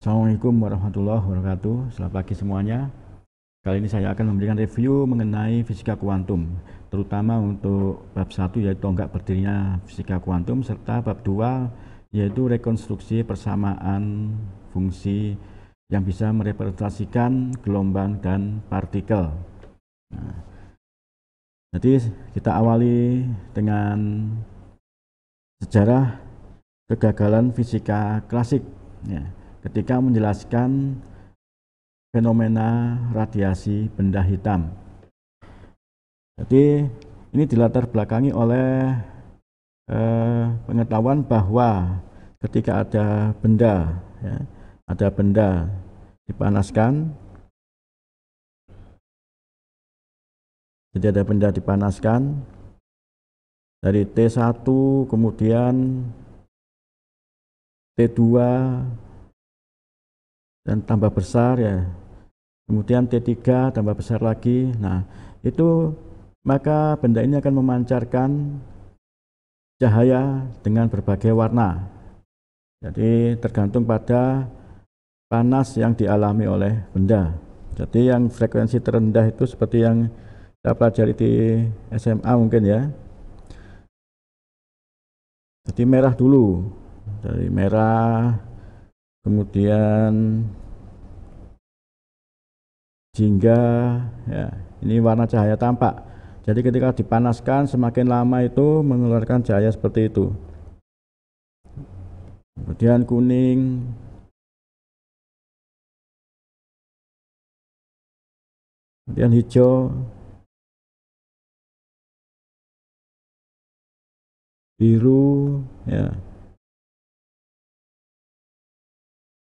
Assalamualaikum warahmatullahi wabarakatuh Selamat pagi semuanya Kali ini saya akan memberikan review mengenai fisika kuantum Terutama untuk bab 1 yaitu tonggak berdirinya fisika kuantum Serta bab 2 yaitu rekonstruksi persamaan fungsi Yang bisa merepresentasikan gelombang dan partikel nah, Jadi kita awali dengan sejarah kegagalan fisika klasik ya ketika menjelaskan fenomena radiasi benda hitam. Jadi ini dilatar belakangi oleh eh, pengetahuan bahwa ketika ada benda, ya, ada benda dipanaskan, jadi ada benda dipanaskan dari T1 kemudian T2 dan tambah besar ya. Kemudian T3 tambah besar lagi. Nah, itu maka benda ini akan memancarkan cahaya dengan berbagai warna. Jadi tergantung pada panas yang dialami oleh benda. Jadi yang frekuensi terendah itu seperti yang kita pelajari di SMA mungkin ya. Jadi merah dulu. Dari merah kemudian jingga ya ini warna cahaya tampak jadi ketika dipanaskan semakin lama itu mengeluarkan cahaya seperti itu kemudian kuning kemudian hijau biru ya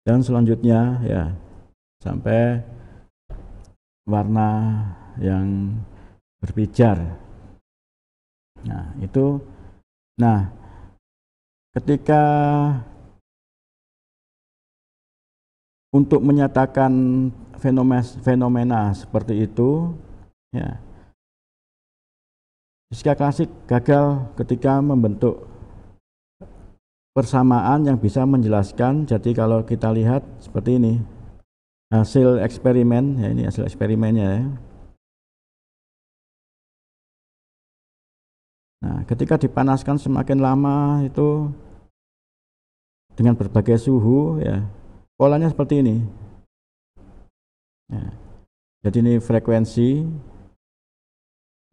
dan selanjutnya ya sampai warna yang berpijar nah itu nah ketika untuk menyatakan fenomena, fenomena seperti itu ya fisika klasik gagal ketika membentuk persamaan yang bisa menjelaskan. Jadi kalau kita lihat seperti ini, hasil eksperimen, ya ini hasil eksperimennya ya. Nah, ketika dipanaskan semakin lama itu dengan berbagai suhu ya, polanya seperti ini. Ya. Jadi ini frekuensi.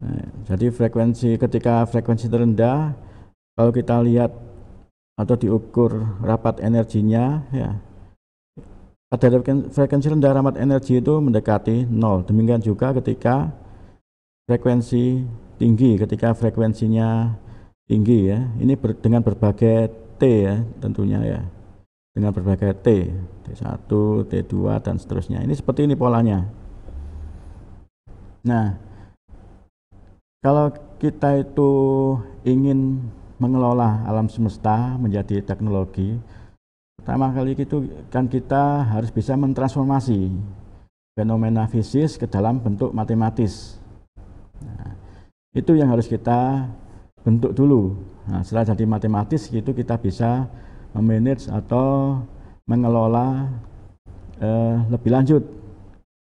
Nah, jadi frekuensi ketika frekuensi terendah, kalau kita lihat atau diukur rapat energinya ya pada frekuensi rendah rapat energi itu mendekati nol demikian juga ketika frekuensi tinggi ketika frekuensinya tinggi ya ini ber, dengan berbagai T ya tentunya ya dengan berbagai T T1, T2 dan seterusnya ini seperti ini polanya nah kalau kita itu ingin mengelola alam semesta menjadi teknologi pertama kali itu kan kita harus bisa mentransformasi fenomena fisik ke dalam bentuk matematis nah, itu yang harus kita bentuk dulu nah, setelah jadi matematis itu kita bisa memanage atau mengelola eh, lebih lanjut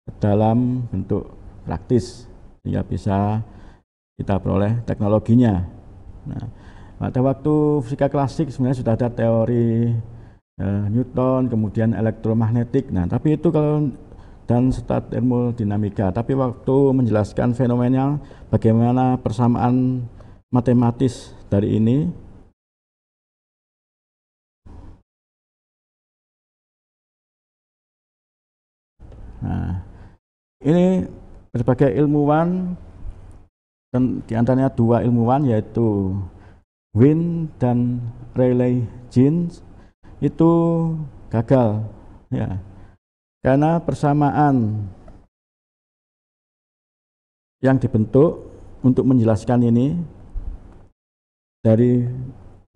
ke dalam bentuk praktis sehingga bisa kita peroleh teknologinya. Nah, pada waktu fisika klasik sebenarnya sudah ada teori uh, Newton, kemudian elektromagnetik. Nah, tapi itu kalau dan stat termodinamika. Tapi waktu menjelaskan fenomena bagaimana persamaan matematis dari ini Nah, ini berbagai ilmuwan dan diantaranya dua ilmuwan yaitu Win dan Relay Jeans itu gagal ya karena persamaan yang dibentuk untuk menjelaskan ini dari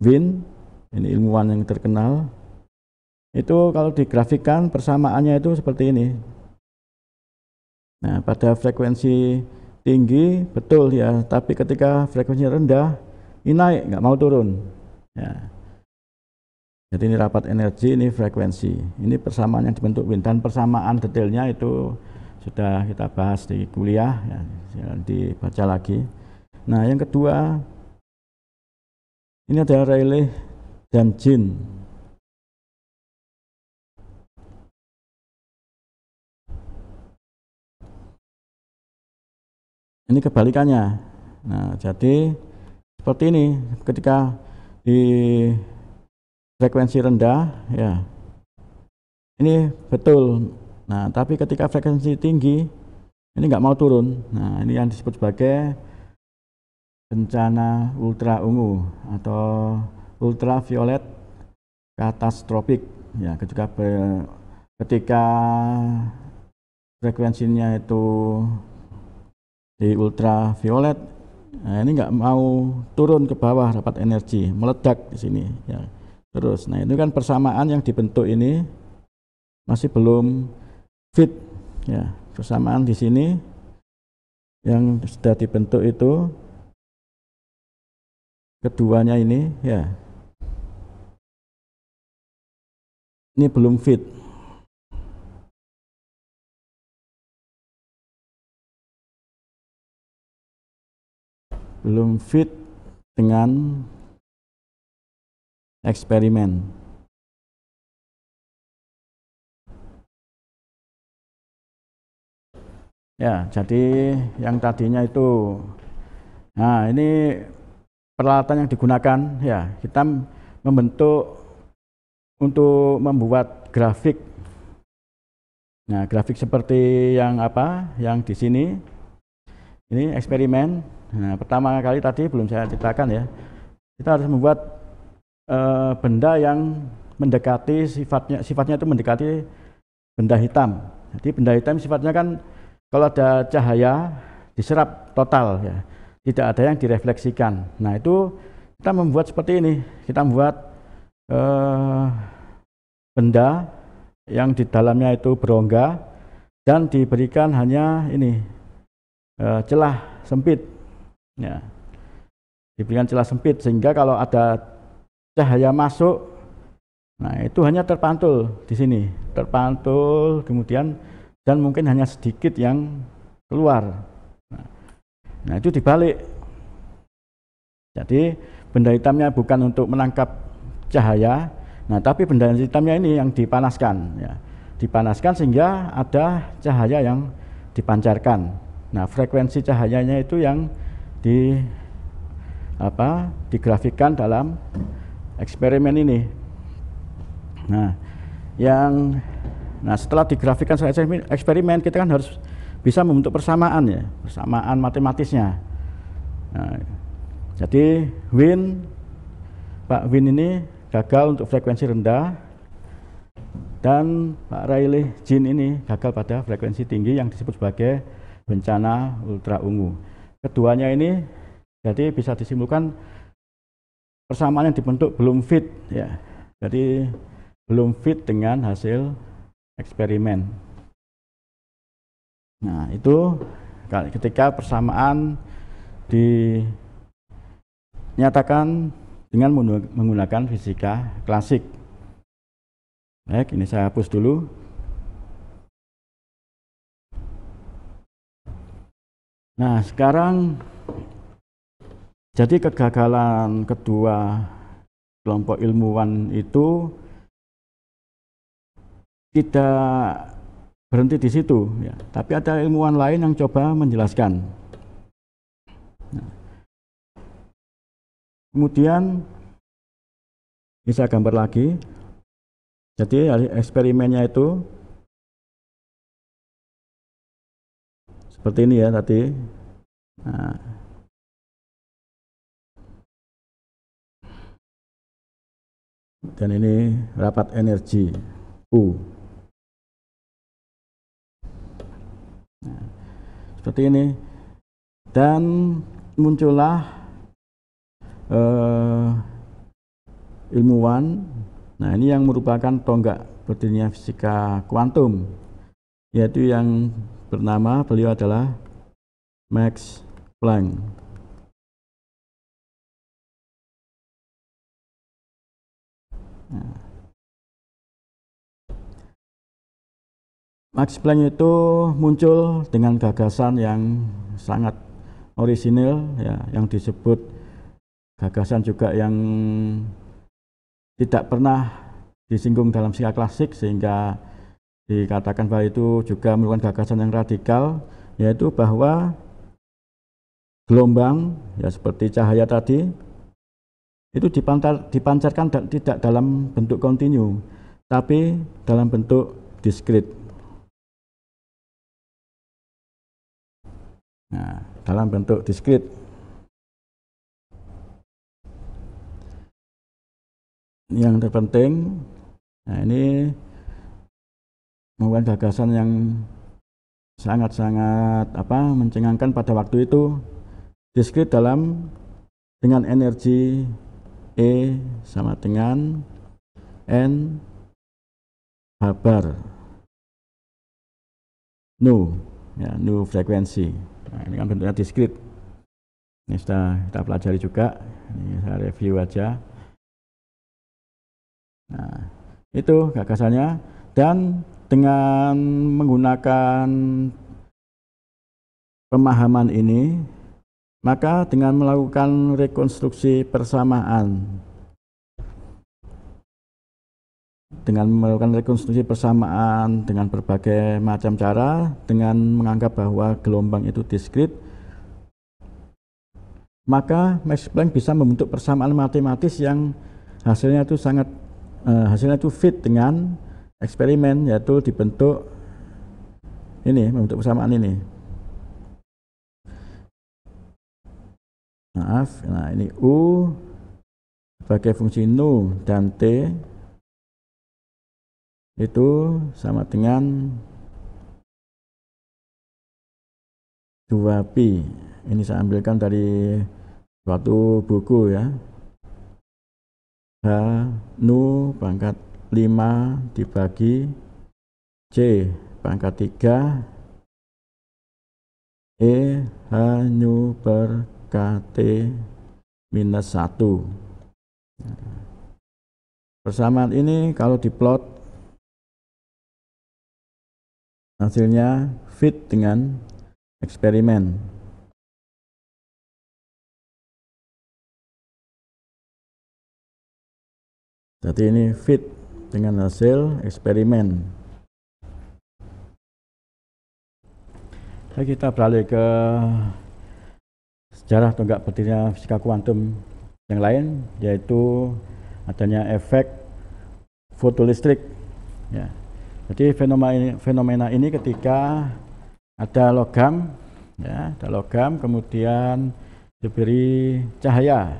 Win ini ilmuwan yang terkenal itu kalau digrafikan persamaannya itu seperti ini nah pada frekuensi tinggi betul ya tapi ketika frekuensinya rendah ini naik nggak mau turun ya jadi ini rapat energi ini frekuensi ini persamaan yang dibentuk wind dan persamaan detailnya itu sudah kita bahas di kuliah ya nanti baca lagi nah yang kedua ini adalah Rayleigh dan Jin ini kebalikannya. Nah, jadi seperti ini ketika di frekuensi rendah ya ini betul nah tapi ketika frekuensi tinggi ini nggak mau turun nah ini yang disebut sebagai bencana ultra ungu atau ultraviolet katastropik ya ketika ketika frekuensinya itu di ultraviolet Nah, ini nggak mau turun ke bawah dapat energi, meledak di sini ya. Terus, nah itu kan persamaan yang dibentuk ini masih belum fit ya. Persamaan di sini yang sudah dibentuk itu keduanya ini ya. Ini belum fit. belum fit dengan eksperimen. Ya, jadi yang tadinya itu, nah ini peralatan yang digunakan, ya kita membentuk untuk membuat grafik. Nah, grafik seperti yang apa? Yang di sini, ini eksperimen Nah, pertama kali tadi belum saya ceritakan ya. Kita harus membuat e, benda yang mendekati sifatnya sifatnya itu mendekati benda hitam. Jadi benda hitam sifatnya kan kalau ada cahaya diserap total ya. Tidak ada yang direfleksikan. Nah, itu kita membuat seperti ini. Kita membuat e, benda yang di dalamnya itu berongga dan diberikan hanya ini e, celah sempit Ya. Diberikan celah sempit sehingga kalau ada cahaya masuk nah itu hanya terpantul di sini, terpantul kemudian dan mungkin hanya sedikit yang keluar. Nah, nah, itu dibalik. Jadi benda hitamnya bukan untuk menangkap cahaya, nah tapi benda hitamnya ini yang dipanaskan, ya. dipanaskan sehingga ada cahaya yang dipancarkan. Nah frekuensi cahayanya itu yang di apa digrafikan dalam eksperimen ini. Nah, yang nah setelah digrafikan saya eksperimen kita kan harus bisa membentuk persamaan ya, persamaan matematisnya. Nah, jadi Win Pak Win ini gagal untuk frekuensi rendah dan Pak Riley Jin ini gagal pada frekuensi tinggi yang disebut sebagai bencana ultra ungu keduanya ini jadi bisa disimpulkan persamaan yang dibentuk belum fit ya. Jadi belum fit dengan hasil eksperimen. Nah, itu ketika persamaan dinyatakan dengan menggunakan fisika klasik. Baik, ini saya hapus dulu. Nah, sekarang jadi kegagalan kedua kelompok ilmuwan itu tidak berhenti di situ, ya. tapi ada ilmuwan lain yang coba menjelaskan. Nah, kemudian bisa gambar lagi. Jadi eksperimennya itu Seperti ini ya tadi. Nah. Dan ini rapat energi U. Nah, seperti ini. Dan muncullah eh, ilmuwan. Nah, ini yang merupakan tonggak berdirinya fisika kuantum, yaitu yang bernama beliau adalah Max Planck. Nah. Max Planck itu muncul dengan gagasan yang sangat orisinil ya yang disebut gagasan juga yang tidak pernah disinggung dalam sikap klasik sehingga dikatakan bahwa itu juga merupakan gagasan yang radikal yaitu bahwa gelombang ya seperti cahaya tadi itu dipantar dipancarkan da, tidak dalam bentuk kontinu tapi dalam bentuk diskrit. Nah, dalam bentuk diskrit. Yang terpenting, nah ini menggunakan gagasan yang sangat-sangat apa mencengangkan pada waktu itu diskrit dalam dengan energi E sama dengan N babar nu ya nu frekuensi nah, ini kan bentuknya diskrit ini sudah kita pelajari juga ini saya review aja nah itu gagasannya dan dengan menggunakan pemahaman ini, maka dengan melakukan rekonstruksi persamaan, dengan melakukan rekonstruksi persamaan dengan berbagai macam cara, dengan menganggap bahwa gelombang itu diskrit, maka Max Planck bisa membentuk persamaan matematis yang hasilnya itu sangat uh, hasilnya itu fit dengan eksperimen yaitu dibentuk ini membentuk persamaan ini maaf nah ini u sebagai fungsi nu dan t itu sama dengan 2 pi ini saya ambilkan dari suatu buku ya H nu pangkat 5 dibagi C pangkat 3 E H nu per T minus 1 persamaan ini kalau diplot hasilnya fit dengan eksperimen jadi ini fit dengan hasil eksperimen. Lalu kita beralih ke sejarah tonggak berdirinya fisika kuantum yang lain, yaitu adanya efek fotolistrik. Ya. Jadi fenomena, fenomena ini ketika ada logam, ya, ada logam, kemudian diberi cahaya,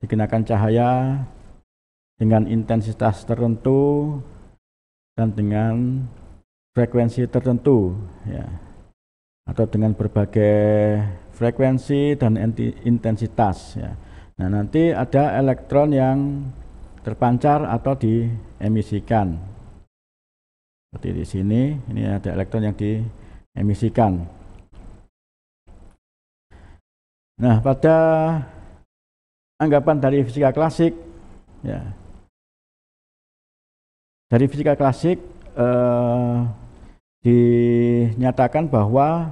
dikenakan cahaya dengan intensitas tertentu dan dengan frekuensi tertentu ya atau dengan berbagai frekuensi dan intensitas ya. Nah, nanti ada elektron yang terpancar atau diemisikan. Seperti di sini, ini ada elektron yang diemisikan. Nah, pada anggapan dari fisika klasik ya dari fisika klasik eh, dinyatakan bahwa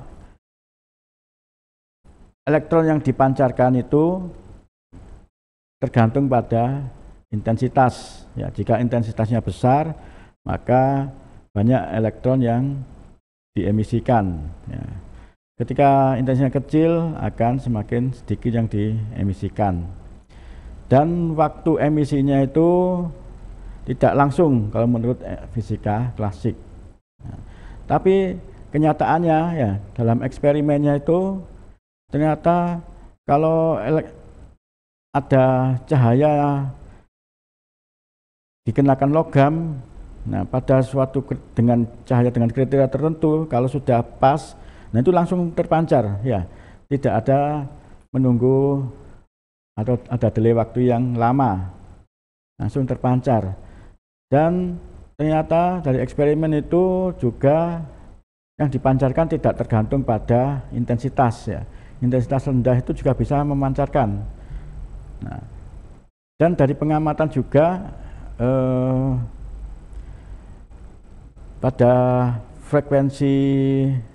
elektron yang dipancarkan itu tergantung pada intensitas. Ya, jika intensitasnya besar, maka banyak elektron yang diemisikan. Ya. Ketika intensitasnya kecil, akan semakin sedikit yang diemisikan. Dan waktu emisinya itu tidak langsung kalau menurut eh, fisika klasik. Nah, tapi kenyataannya ya dalam eksperimennya itu ternyata kalau ada cahaya dikenakan logam nah pada suatu dengan cahaya dengan kriteria tertentu kalau sudah pas nah itu langsung terpancar ya tidak ada menunggu atau ada delay waktu yang lama langsung terpancar dan ternyata dari eksperimen itu juga yang dipancarkan tidak tergantung pada intensitas ya. Intensitas rendah itu juga bisa memancarkan. Nah, dan dari pengamatan juga eh, pada frekuensi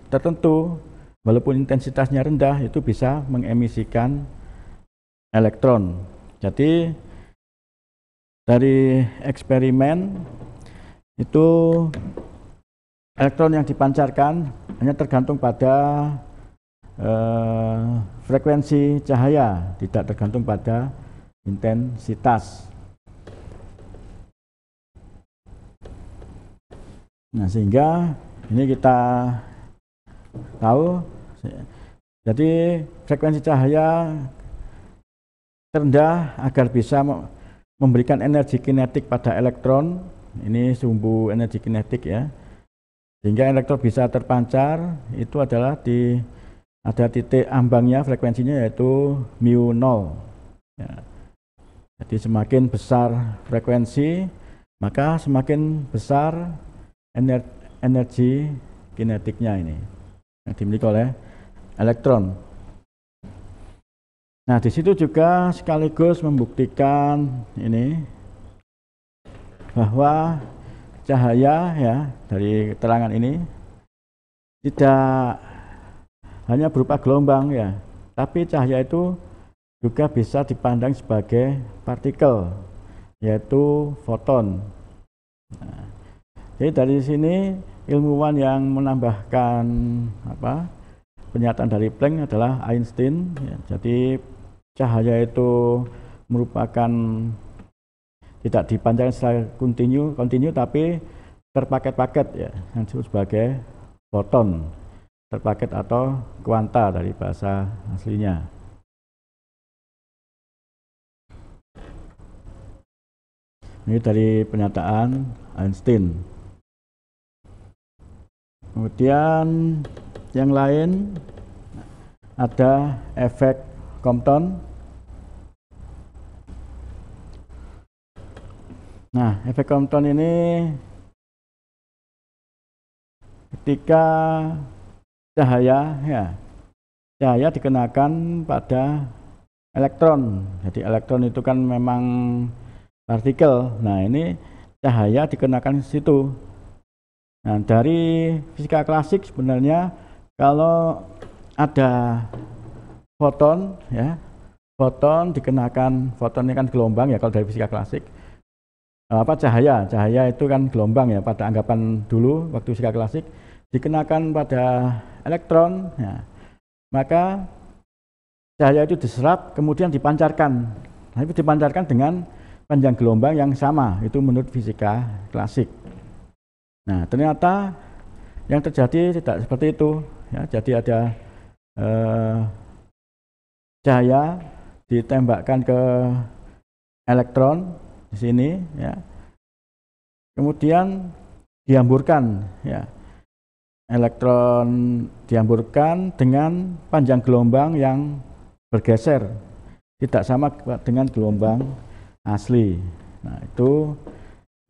tertentu, walaupun intensitasnya rendah, itu bisa mengemisikan elektron. Jadi dari eksperimen itu elektron yang dipancarkan hanya tergantung pada eh, frekuensi cahaya, tidak tergantung pada intensitas. Nah, sehingga ini kita tahu jadi frekuensi cahaya rendah agar bisa memberikan energi kinetik pada elektron ini sumbu energi kinetik ya sehingga elektron bisa terpancar itu adalah di ada titik ambangnya frekuensinya yaitu mu 0 ya. jadi semakin besar frekuensi maka semakin besar ener energi kinetiknya ini yang dimiliki oleh elektron Nah, di situ juga sekaligus membuktikan ini bahwa cahaya ya dari keterangan ini tidak hanya berupa gelombang ya, tapi cahaya itu juga bisa dipandang sebagai partikel yaitu foton. Nah, jadi dari sini ilmuwan yang menambahkan apa pernyataan dari Planck adalah Einstein. Ya, jadi cahaya itu merupakan tidak dipancarkan secara kontinu, kontinu tapi terpaket-paket ya, yang disebut sebagai foton, terpaket atau kuanta dari bahasa aslinya. Ini dari pernyataan Einstein. Kemudian yang lain ada efek Compton Nah, efek Compton ini ketika cahaya ya cahaya dikenakan pada elektron. Jadi elektron itu kan memang partikel. Nah, ini cahaya dikenakan ke situ. Nah, dari fisika klasik sebenarnya kalau ada foton ya, foton dikenakan foton ini kan gelombang ya kalau dari fisika klasik Eh, apa cahaya cahaya itu kan gelombang ya pada anggapan dulu waktu fisika klasik dikenakan pada elektron ya. maka cahaya itu diserap kemudian dipancarkan nah, tapi dipancarkan dengan panjang gelombang yang sama itu menurut fisika klasik nah ternyata yang terjadi tidak seperti itu ya jadi ada eh, cahaya ditembakkan ke elektron di sini ya. Kemudian dihamburkan ya. Elektron dihamburkan dengan panjang gelombang yang bergeser tidak sama dengan gelombang asli. Nah, itu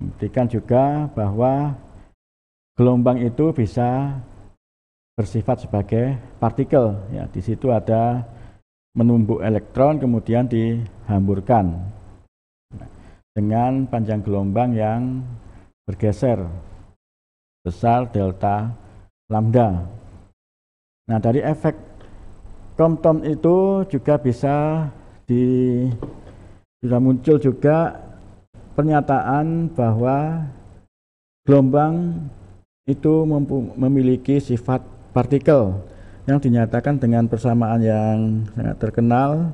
membuktikan juga bahwa gelombang itu bisa bersifat sebagai partikel. Ya, di situ ada menumbuk elektron kemudian dihamburkan dengan panjang gelombang yang bergeser besar delta lambda. Nah, dari efek tom -tom itu juga bisa di sudah muncul juga pernyataan bahwa gelombang itu memiliki sifat partikel yang dinyatakan dengan persamaan yang sangat terkenal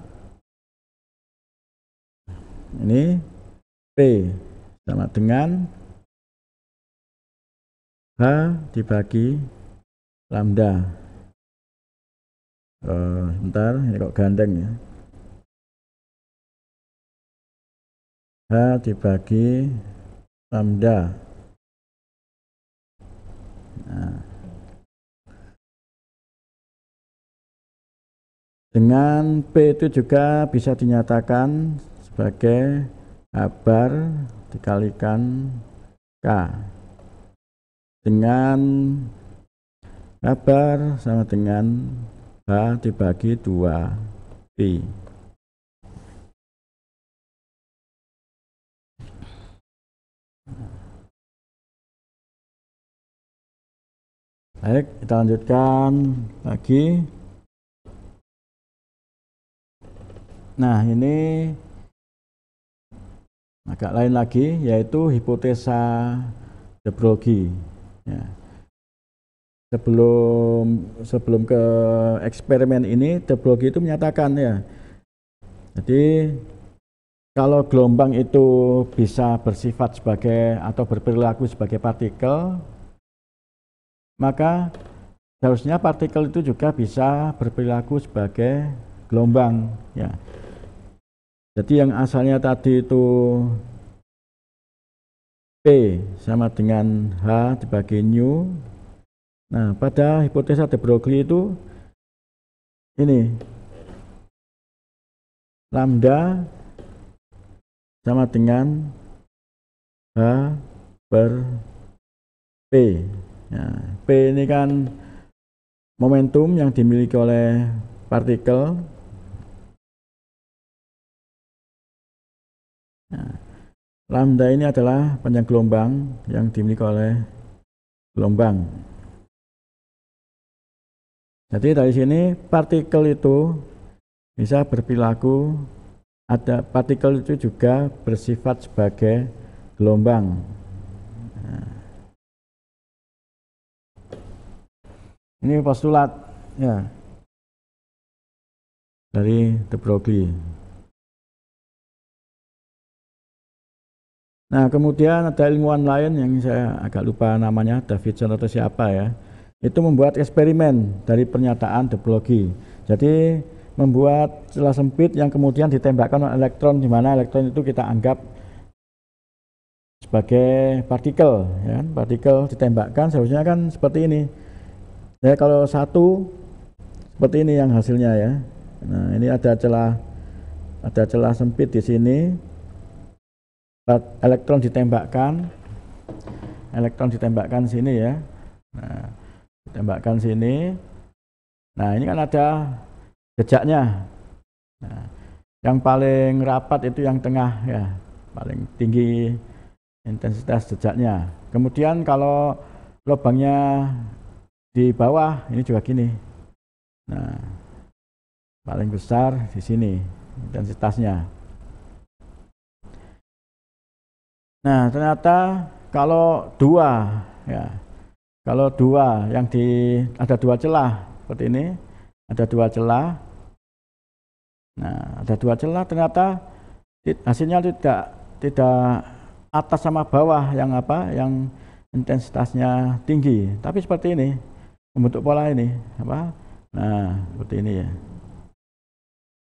ini sama dengan H dibagi lambda. Uh, bentar, ini kok gandeng ya. H dibagi lambda. Nah. Dengan P itu juga bisa dinyatakan sebagai Habar dikalikan K dengan habar sama dengan H dibagi 2 Pi. Baik, kita lanjutkan lagi. Nah, ini Agak lain lagi yaitu hipotesa de Broglie. Ya. Sebelum sebelum ke eksperimen ini de Broglie itu menyatakan ya. Jadi kalau gelombang itu bisa bersifat sebagai atau berperilaku sebagai partikel, maka seharusnya partikel itu juga bisa berperilaku sebagai gelombang. Ya. Jadi yang asalnya tadi itu P sama dengan H dibagi nu. Nah, pada hipotesa de Broglie itu ini lambda sama dengan H per P. Nah, P ini kan momentum yang dimiliki oleh partikel Nah, lambda ini adalah panjang gelombang yang dimiliki oleh gelombang. Jadi dari sini partikel itu bisa berperilaku ada partikel itu juga bersifat sebagai gelombang. Nah, ini postulat ya dari de Broglie. Nah, kemudian ada ilmuwan lain yang saya agak lupa namanya, Davidson atau siapa ya. Itu membuat eksperimen dari pernyataan depologi. Jadi membuat celah sempit yang kemudian ditembakkan oleh elektron di mana elektron itu kita anggap sebagai partikel ya kan? partikel ditembakkan seharusnya kan seperti ini ya kalau satu seperti ini yang hasilnya ya nah ini ada celah ada celah sempit di sini elektron ditembakkan elektron ditembakkan sini ya nah, ditembakkan sini nah ini kan ada jejaknya nah, yang paling rapat itu yang tengah ya paling tinggi intensitas jejaknya kemudian kalau lubangnya di bawah ini juga gini nah paling besar di sini intensitasnya Nah, ternyata kalau dua ya. Kalau dua yang di ada dua celah seperti ini, ada dua celah. Nah, ada dua celah ternyata hasilnya tidak tidak atas sama bawah yang apa yang intensitasnya tinggi, tapi seperti ini membentuk pola ini apa? Nah, seperti ini ya.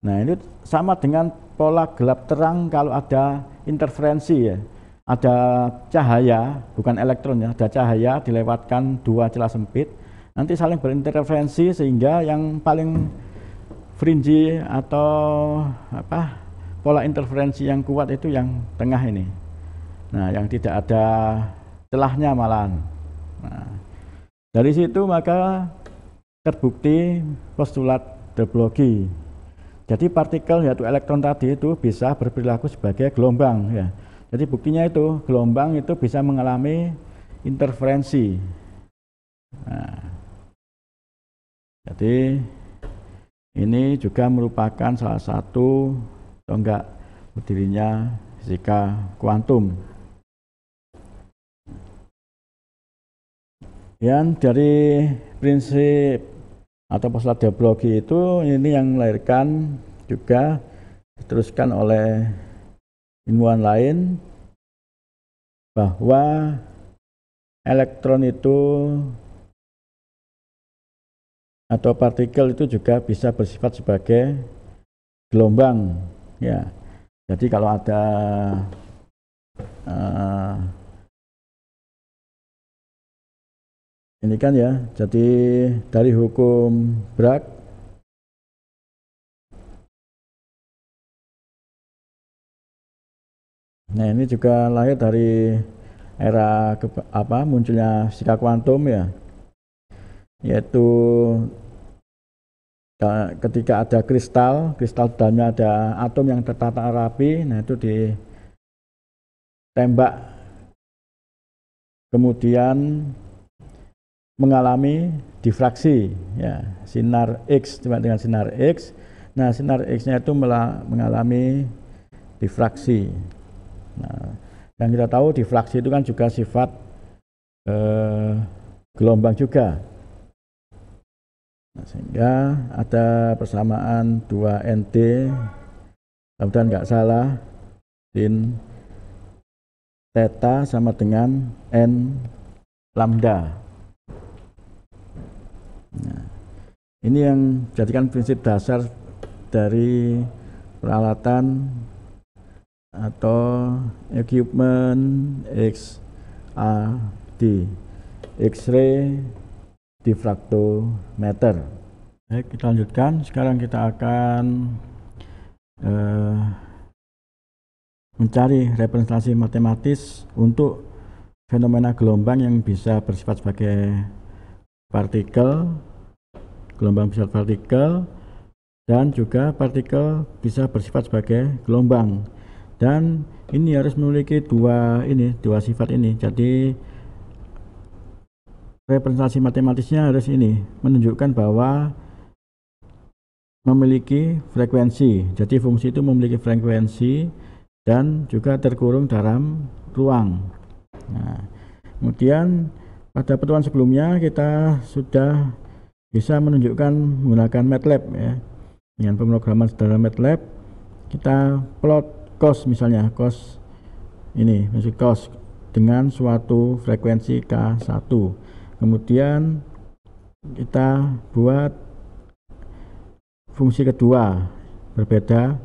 Nah, ini sama dengan pola gelap terang kalau ada interferensi ya ada cahaya, bukan elektron ya, ada cahaya dilewatkan dua celah sempit, nanti saling berinterferensi sehingga yang paling fringe atau apa pola interferensi yang kuat itu yang tengah ini. Nah, yang tidak ada celahnya malahan. Nah, dari situ maka terbukti postulat de Broglie. Jadi partikel yaitu elektron tadi itu bisa berperilaku sebagai gelombang ya jadi buktinya itu gelombang itu bisa mengalami interferensi. Nah, jadi ini juga merupakan salah satu tonggak berdirinya fisika kuantum. Yang dari prinsip atau postulat diabologi itu ini yang melahirkan juga diteruskan oleh ilmuwan lain bahwa elektron itu atau partikel itu juga bisa bersifat sebagai gelombang ya jadi kalau ada uh, ini kan ya jadi dari hukum Bragg Nah ini juga lahir dari era ke, apa munculnya fisika kuantum ya, yaitu ketika ada kristal, kristal dalamnya ada atom yang tertata rapi, nah itu ditembak, kemudian mengalami difraksi, ya sinar X cuma dengan sinar X, nah sinar X-nya itu mengalami difraksi. Nah, dan kita tahu difraksi itu kan juga sifat eh, gelombang juga. Nah, sehingga ada persamaan 2 NT, kemudian nggak salah, sin theta sama dengan N lambda. Nah, ini yang jadikan prinsip dasar dari peralatan atau equipment X A D X-ray difraktometer baik kita lanjutkan sekarang kita akan eh, mencari representasi matematis untuk fenomena gelombang yang bisa bersifat sebagai partikel gelombang besar partikel dan juga partikel bisa bersifat sebagai gelombang dan ini harus memiliki dua ini dua sifat ini jadi representasi matematisnya harus ini menunjukkan bahwa memiliki frekuensi jadi fungsi itu memiliki frekuensi dan juga terkurung dalam ruang nah, kemudian pada pertemuan sebelumnya kita sudah bisa menunjukkan menggunakan MATLAB ya dengan pemrograman sederhana MATLAB kita plot kos misalnya kos ini masih kos dengan suatu frekuensi K1 kemudian kita buat fungsi kedua berbeda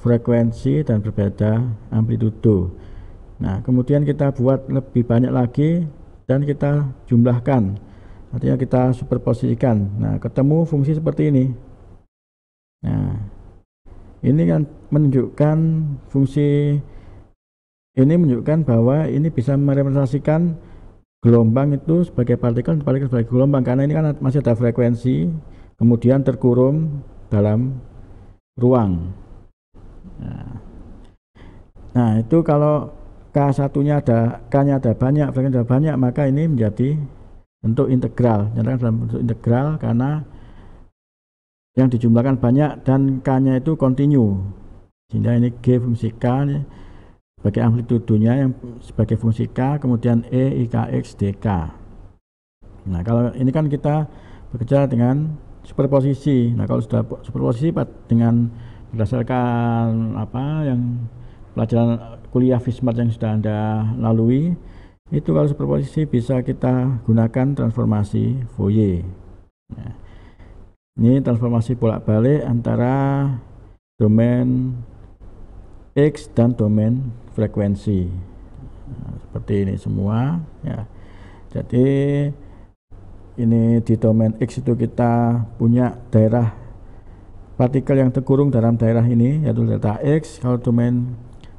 frekuensi dan berbeda amplitudo nah kemudian kita buat lebih banyak lagi dan kita jumlahkan artinya kita superposisikan nah ketemu fungsi seperti ini nah ini kan menunjukkan fungsi ini menunjukkan bahwa ini bisa merepresentasikan gelombang itu sebagai partikel, partikel sebagai gelombang karena ini kan masih ada frekuensi kemudian terkurung dalam ruang. Nah, nah itu kalau K satunya ada K-nya ada banyak, frekuensi ada banyak, maka ini menjadi bentuk integral. Nyatakan dalam bentuk integral karena yang dijumlahkan banyak dan K-nya itu continue Sehingga ini G fungsi K sebagai amplitudonya yang sebagai fungsi K, kemudian E, IKX, DK. Nah, kalau ini kan kita bekerja dengan superposisi. Nah, kalau sudah superposisi dengan berdasarkan apa yang pelajaran kuliah Fismat yang sudah Anda lalui, itu kalau superposisi bisa kita gunakan transformasi Fourier. Nah ini transformasi bolak-balik antara domain X dan domain frekuensi nah, seperti ini semua ya jadi ini di domain X itu kita punya daerah partikel yang terkurung dalam daerah ini yaitu delta X kalau domain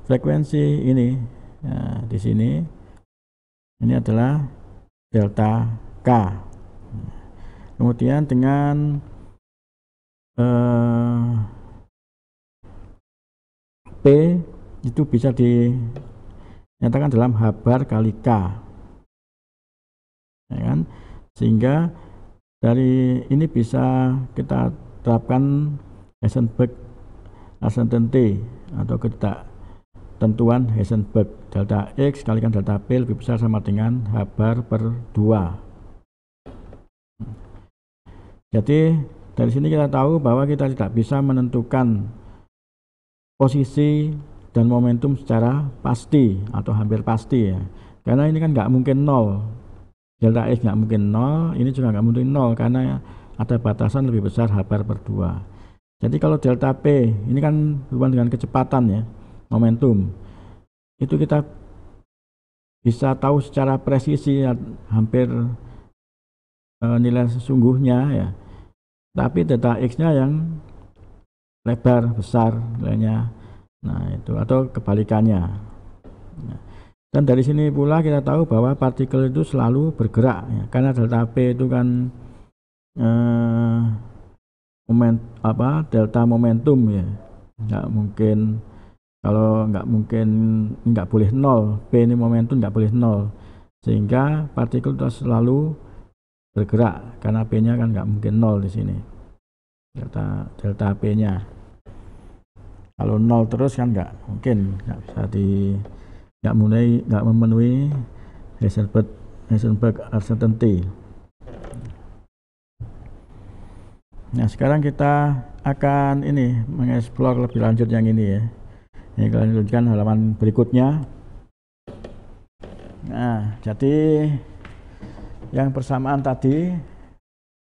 frekuensi ini ya, di sini ini adalah delta K nah, kemudian dengan Eh, P itu bisa dinyatakan dalam habar kali K ya kan? sehingga dari ini bisa kita terapkan Heisenberg T atau kita tentuan Heisenberg delta X kalikan delta P lebih besar sama dengan habar per 2 jadi dari sini kita tahu bahwa kita tidak bisa menentukan posisi dan momentum secara pasti atau hampir pasti ya. Karena ini kan nggak mungkin nol. Delta X nggak mungkin nol, ini juga nggak mungkin nol karena ada batasan lebih besar H bar per 2. Jadi kalau delta P, ini kan berhubungan dengan kecepatan ya, momentum. Itu kita bisa tahu secara presisi ya, hampir eh, nilai sesungguhnya ya tapi delta x-nya yang lebar besar nilainya. Nah, itu atau kebalikannya. Nah, dan dari sini pula kita tahu bahwa partikel itu selalu bergerak ya, karena delta p itu kan eh, moment apa delta momentum ya. nggak mungkin kalau nggak mungkin nggak boleh nol p ini momentum nggak boleh nol sehingga partikel itu selalu bergerak karena p-nya kan nggak mungkin nol di sini delta delta p-nya kalau nol terus kan nggak mungkin nggak bisa di nggak memenuhi nggak memenuhi Heisenberg Heisenberg uncertainty nah sekarang kita akan ini mengeksplor lebih lanjut yang ini ya ini kalian lanjutkan halaman berikutnya nah jadi yang bersamaan tadi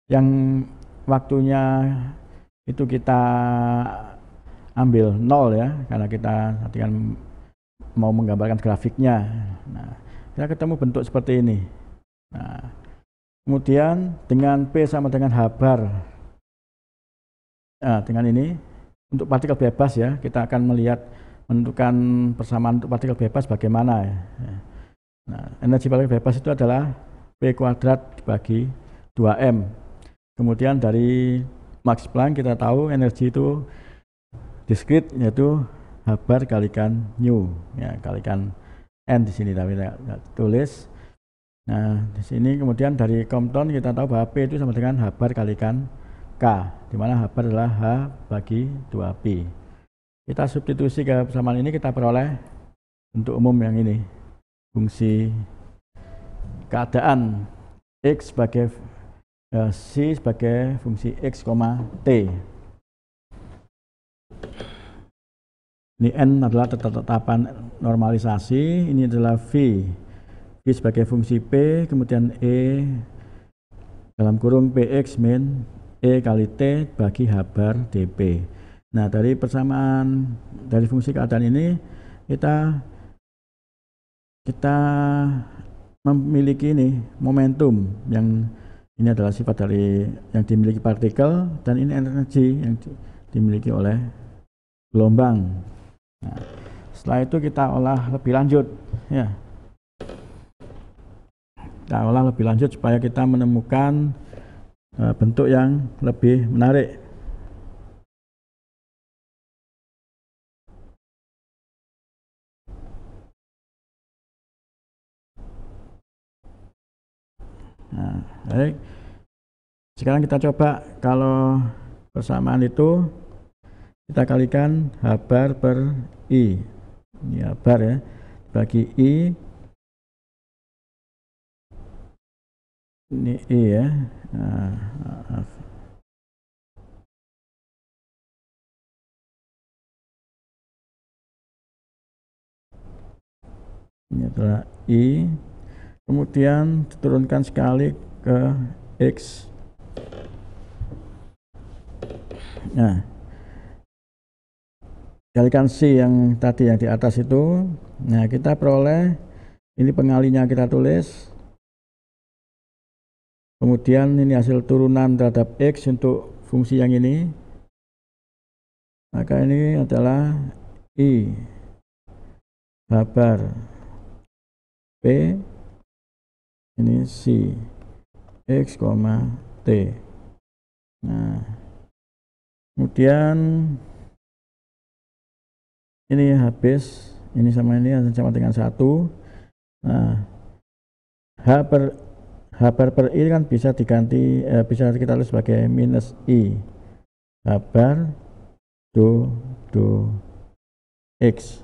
yang waktunya itu kita ambil nol ya karena kita nanti kan mau menggambarkan grafiknya nah kita ketemu bentuk seperti ini nah kemudian dengan P sama dengan h nah, dengan ini untuk partikel bebas ya kita akan melihat menentukan persamaan untuk partikel bebas bagaimana ya nah energi partikel bebas itu adalah P kuadrat dibagi 2M. Kemudian dari Max Planck kita tahu energi itu diskrit yaitu Habar kalikan nu ya kalikan n di sini tapi tidak, tulis. Nah, di sini kemudian dari Compton kita tahu bahwa P itu sama dengan Habar kalikan K, di mana Habar adalah H bagi 2P. Kita substitusi ke persamaan ini kita peroleh untuk umum yang ini. Fungsi keadaan X sebagai eh, C sebagai fungsi X, T. Ini N adalah tetapan normalisasi, ini adalah V. V sebagai fungsi P, kemudian E dalam kurung PX min E kali T bagi habar DP. Nah, dari persamaan dari fungsi keadaan ini kita kita memiliki ini momentum yang ini adalah sifat dari yang dimiliki partikel dan ini energi yang dimiliki oleh gelombang. Nah, setelah itu kita olah lebih lanjut ya. Kita olah lebih lanjut supaya kita menemukan uh, bentuk yang lebih menarik. Nah, baik. Sekarang kita coba kalau persamaan itu kita kalikan H per I. Ini H bar ya. Bagi I ini I ya. Nah, Ini adalah I kemudian diturunkan sekali ke X nah jadikan C yang tadi yang di atas itu nah kita peroleh ini pengalinya kita tulis kemudian ini hasil turunan terhadap X untuk fungsi yang ini maka ini adalah I babar P ini si x, t. Nah, kemudian ini habis, ini sama ini sama dengan satu. Nah, h per h per i kan bisa diganti, eh, bisa kita tulis sebagai minus i h bar do do x.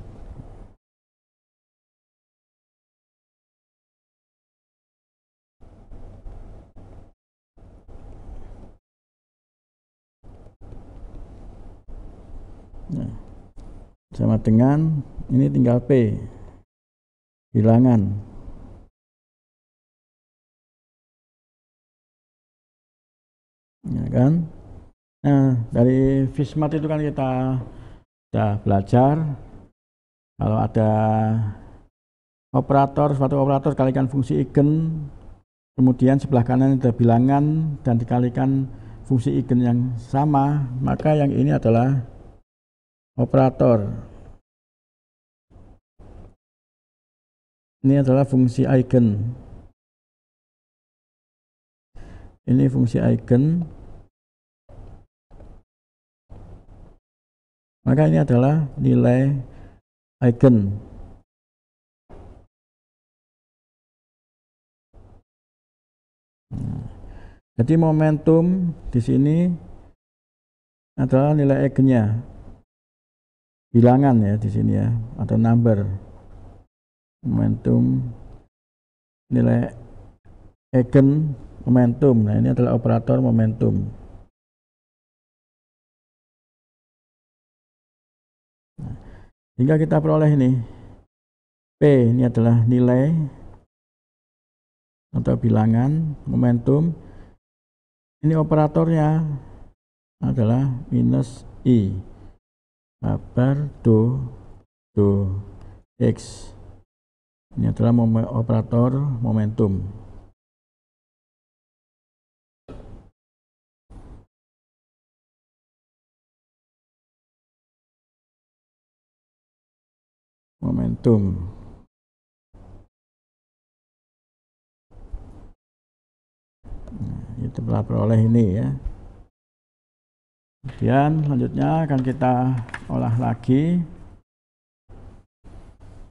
sama dengan ini tinggal P bilangan, ya kan nah dari Fismat itu kan kita sudah belajar kalau ada operator suatu operator kalikan fungsi eigen kemudian sebelah kanan ada bilangan dan dikalikan fungsi eigen yang sama maka yang ini adalah operator Ini adalah fungsi icon. Ini fungsi icon. Maka ini adalah nilai icon. jadi momentum di sini adalah nilai ikonnya bilangan ya di sini ya atau number momentum nilai eigen momentum nah ini adalah operator momentum nah, hingga kita peroleh ini P ini adalah nilai atau bilangan momentum ini operatornya adalah minus I kabar nah, do do X ini adalah mom operator momentum. Momentum. Nah, itu telah peroleh ini ya. Kemudian selanjutnya akan kita olah lagi.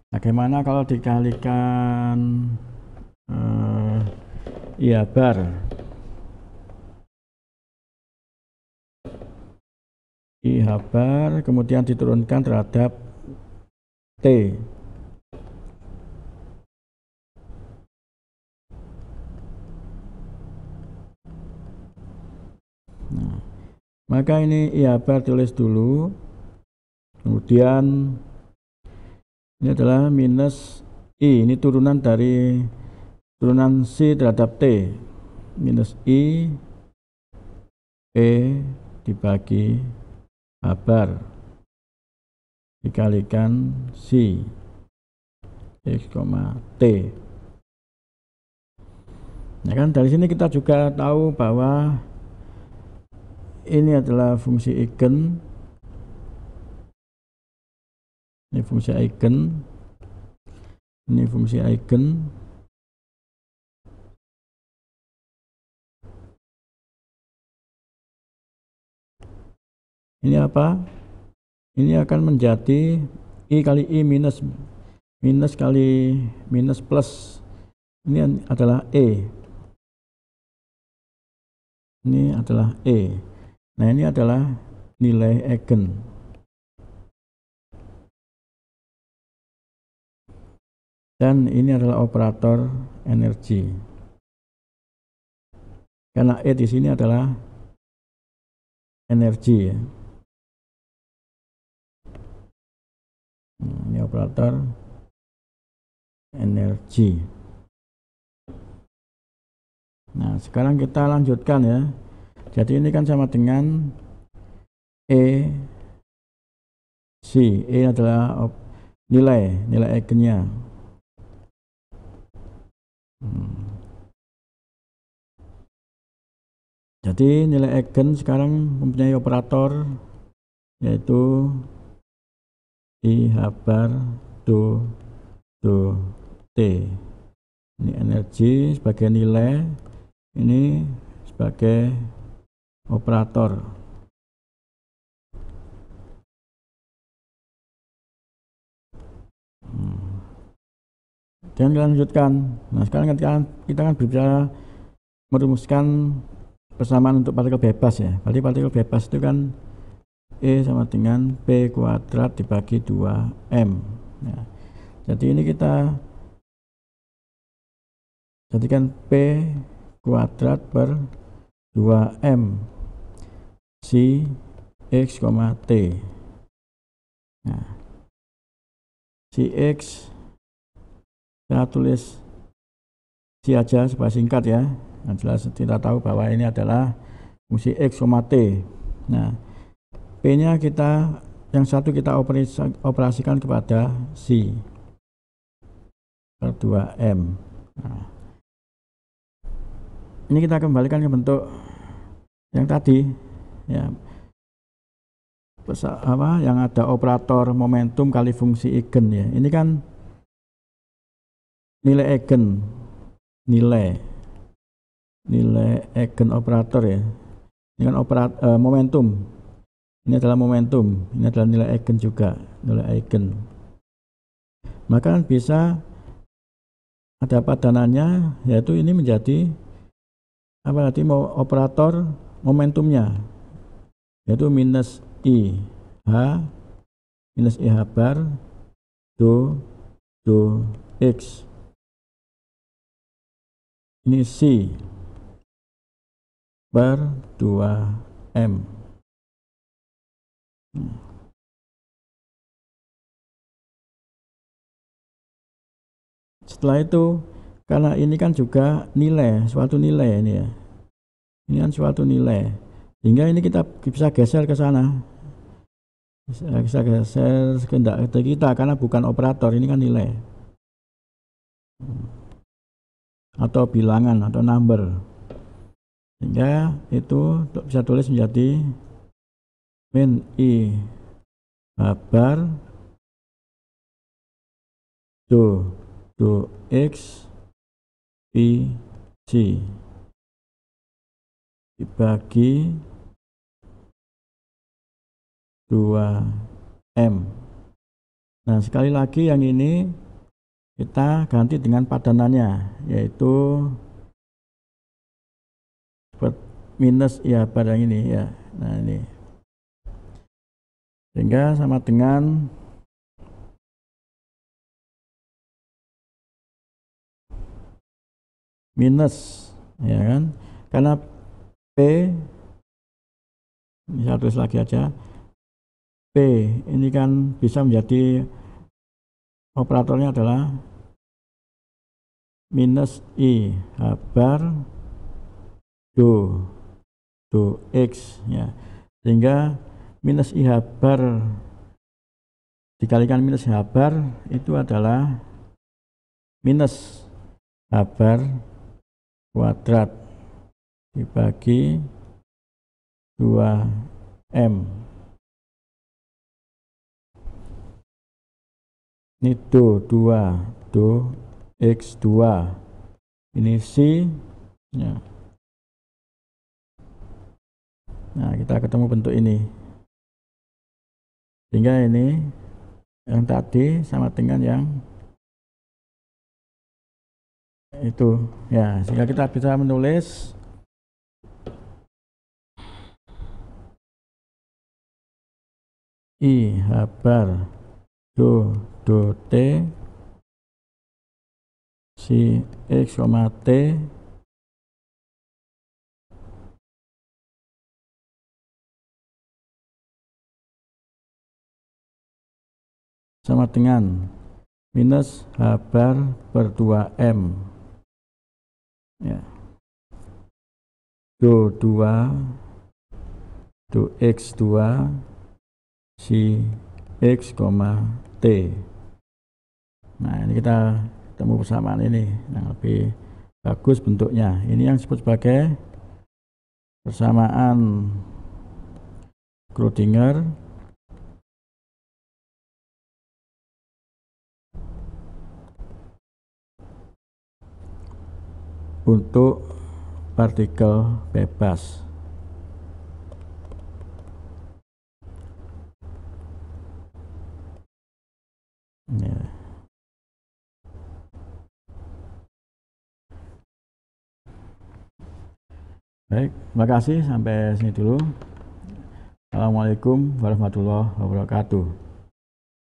Bagaimana kalau dikalikan uh, ya bar I iya, habar kemudian diturunkan terhadap T nah, maka ini iabar tulis dulu. Kemudian ini adalah minus I, ini turunan dari turunan C terhadap T. Minus I, P e dibagi Habar dikalikan C X, T. Nah kan dari sini kita juga tahu bahwa ini adalah fungsi eigen ini fungsi icon ini fungsi icon ini apa ini akan menjadi i kali i minus minus kali minus plus ini adalah e ini adalah e nah ini adalah nilai eigen dan ini adalah operator energi karena E di sini adalah energi ya. hmm, ini operator energi nah sekarang kita lanjutkan ya jadi ini kan sama dengan E C E adalah nilai nilai egennya Hmm. Jadi nilai eigen sekarang mempunyai operator yaitu i habar do do t. Ini energi sebagai nilai, ini sebagai operator. Dan kita lanjutkan. Nah, sekarang kita, kita akan berbicara merumuskan persamaan untuk partikel bebas ya. Berarti partikel bebas itu kan E sama dengan P kuadrat dibagi 2M. Nah, ya. jadi ini kita jadikan P kuadrat per 2M c X, T. Nah, si X saya tulis si aja supaya singkat ya. Nah, jelas kita tahu bahwa ini adalah fungsi x, t. Nah, p-nya kita yang satu kita operasikan kepada c per 2m. Nah, ini kita kembalikan ke bentuk yang tadi ya apa yang ada operator momentum kali fungsi eigen ya ini kan nilai eigen nilai nilai eigen operator ya ini kan operat uh, momentum ini adalah momentum ini adalah nilai eigen juga nilai eigen maka kan bisa ada padanannya yaitu ini menjadi apa nanti mau operator momentumnya yaitu minus i h minus i h bar do do x ini C per 2M setelah itu karena ini kan juga nilai suatu nilai ini ya ini kan suatu nilai sehingga ini kita bisa geser ke sana bisa geser sekendak kita karena bukan operator ini kan nilai atau bilangan atau number sehingga itu bisa tulis menjadi min i bar do do x p c dibagi 2 m nah sekali lagi yang ini kita ganti dengan padanannya yaitu minus ya barang ini ya nah ini sehingga sama dengan minus ya kan karena P ini saya tulis lagi aja P ini kan bisa menjadi operatornya adalah minus i habar do do x ya sehingga minus i habar dikalikan minus i habar itu adalah minus habar kuadrat dibagi 2m ini do 2 do X2 ini C ya. nah kita ketemu bentuk ini sehingga ini yang tadi sama dengan yang itu ya sehingga kita bisa menulis I habar do do T si x, t sama dengan minus h bar per 2m ya. do 2 do x 2 si x, t nah ini kita ketemu persamaan ini yang lebih bagus bentuknya ini yang disebut sebagai persamaan Grodinger. untuk partikel bebas. Ya, Baik, terima kasih. Sampai sini dulu. Assalamualaikum warahmatullahi wabarakatuh.